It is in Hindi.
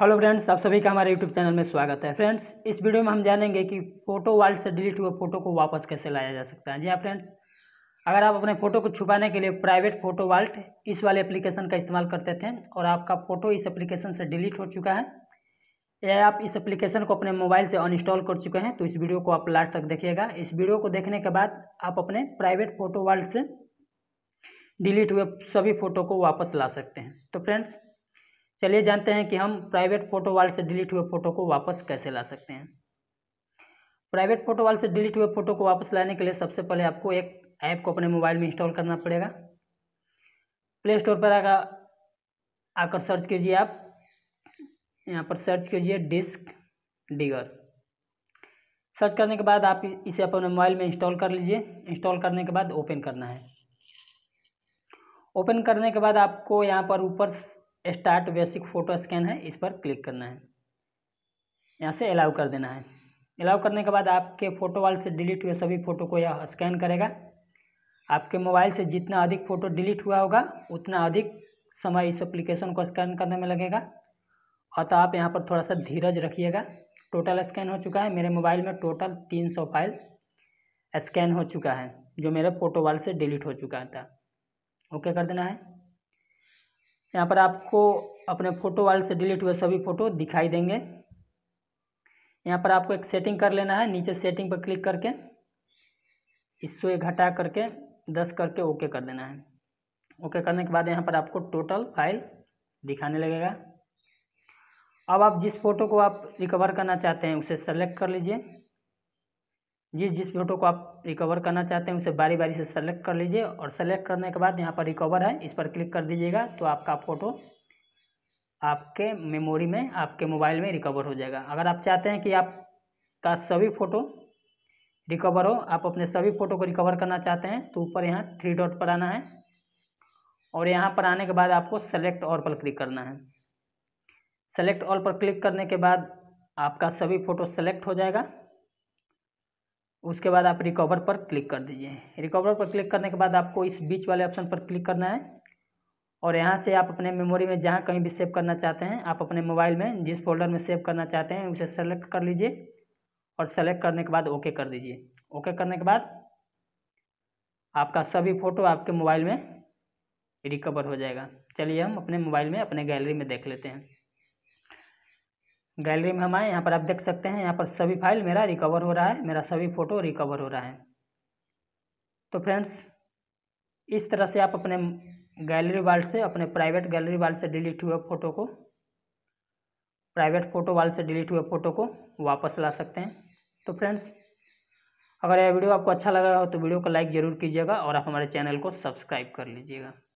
हेलो फ्रेंड्स आप सभी का हमारे यूट्यूब चैनल में स्वागत है फ्रेंड्स इस वीडियो में हम जानेंगे कि फ़ोटो वाल से डिलीट हुए फ़ोटो को वापस कैसे लाया जा सकता है जी हाँ फ्रेंड्स अगर आप अपने फ़ोटो को छुपाने के लिए प्राइवेट फ़ोटो वाल्ट इस वाले एप्लीकेशन का इस्तेमाल करते थे और आपका फ़ोटो इस एप्लीकेशन से डिलीट हो चुका है या आप इस एप्लीकेशन को अपने मोबाइल से अनइंस्टॉल कर चुके हैं तो इस वीडियो को आप लास्ट तक देखिएगा इस वीडियो को देखने के बाद आप अपने प्राइवेट फ़ोटो वाल्ट से डिलीट हुए सभी फ़ोटो को वापस ला सकते हैं तो फ्रेंड्स चलिए जानते हैं कि हम प्राइवेट फ़ोटो वाल से डिलीट हुए फ़ोटो को वापस कैसे ला सकते हैं प्राइवेट फ़ोटो वाल से डिलीट हुए फ़ोटो को वापस लाने के लिए सबसे पहले आपको एक ऐप को अपने मोबाइल में इंस्टॉल करना पड़ेगा प्ले स्टोर पर आकर आकर सर्च कीजिए आप यहाँ पर सर्च कीजिए डिस्क डिगर सर्च करने के बाद आप इसे अपने मोबाइल में इंस्टॉल कर लीजिए इंस्टॉल करने के बाद ओपन करना है ओपन करने के बाद आपको यहाँ पर ऊपर स्टार्ट बेसिक फ़ोटो स्कैन है इस पर क्लिक करना है यहाँ से अलाउ कर देना है अलाउ करने के बाद आपके फ़ोटो वाल से डिलीट हुए सभी फ़ोटो को यह स्कैन करेगा आपके मोबाइल से जितना अधिक फ़ोटो डिलीट हुआ होगा उतना अधिक समय इस एप्लीकेशन को स्कैन करने में लगेगा और तो आप यहाँ पर थोड़ा सा धीरज रखिएगा टोटल स्कैन हो चुका है मेरे मोबाइल में टोटल तीन सौ फाइल स्कैन हो चुका है जो मेरे फ़ोटो वाल से डिलीट हो चुका था ओके कर देना है यहाँ पर आपको अपने फ़ोटो वाले से डिलीट हुए सभी फ़ोटो दिखाई देंगे यहाँ पर आपको एक सेटिंग कर लेना है नीचे सेटिंग पर क्लिक करके इसको घटा करके दस करके ओके कर देना है ओके करने के बाद यहाँ पर आपको टोटल फाइल दिखाने लगेगा अब आप जिस फ़ोटो को आप रिकवर करना चाहते हैं उसे सेलेक्ट कर लीजिए जिस जिस फोटो को आप रिकवर करना चाहते हैं उसे बारी बारी से सेलेक्ट कर लीजिए और सेलेक्ट करने के बाद यहाँ पर रिकवर है इस पर क्लिक कर दीजिएगा तो आपका फ़ोटो आपके मेमोरी में आपके मोबाइल में रिकवर हो जाएगा अगर आप चाहते हैं कि आपका सभी फ़ोटो रिकवर हो आप अपने सभी फ़ोटो को रिकवर करना चाहते हैं तो ऊपर यहाँ थ्री डॉट पर आना है और यहाँ पर आने के बाद आपको सेलेक्ट ऑल पर क्लिक करना है सेलेक्ट ऑल पर क्लिक करने के बाद आपका सभी फ़ोटो सेलेक्ट हो जाएगा उसके बाद आप रिकवर पर क्लिक कर दीजिए रिकवर पर क्लिक करने के बाद आपको इस बीच वाले ऑप्शन पर क्लिक करना है और यहाँ से आप अपने मेमोरी में जहाँ कहीं भी सेव करना चाहते हैं आप अपने मोबाइल में जिस फोल्डर में सेव करना चाहते हैं उसे सेलेक्ट कर लीजिए और सेलेक्ट करने के बाद ओके कर दीजिए ओके करने के बाद आपका सभी फ़ोटो आपके मोबाइल में रिकवर हो जाएगा चलिए हम अपने मोबाइल में अपने गैलरी में देख लेते हैं गैलरी में हम आए यहाँ पर आप देख सकते हैं यहाँ पर सभी फाइल मेरा रिकवर हो रहा है मेरा सभी फ़ोटो रिकवर हो रहा है तो फ्रेंड्स इस तरह से आप अपने गैलरी वाल से अपने प्राइवेट गैलरी वाल से डिलीट हुए फ़ोटो को प्राइवेट फ़ोटो वाल से डिलीट हुए फ़ोटो को वापस ला सकते हैं तो फ्रेंड्स अगर यह वीडियो आपको अच्छा लगा हो तो वीडियो को लाइक ज़रूर कीजिएगा और आप हमारे चैनल को सब्सक्राइब कर लीजिएगा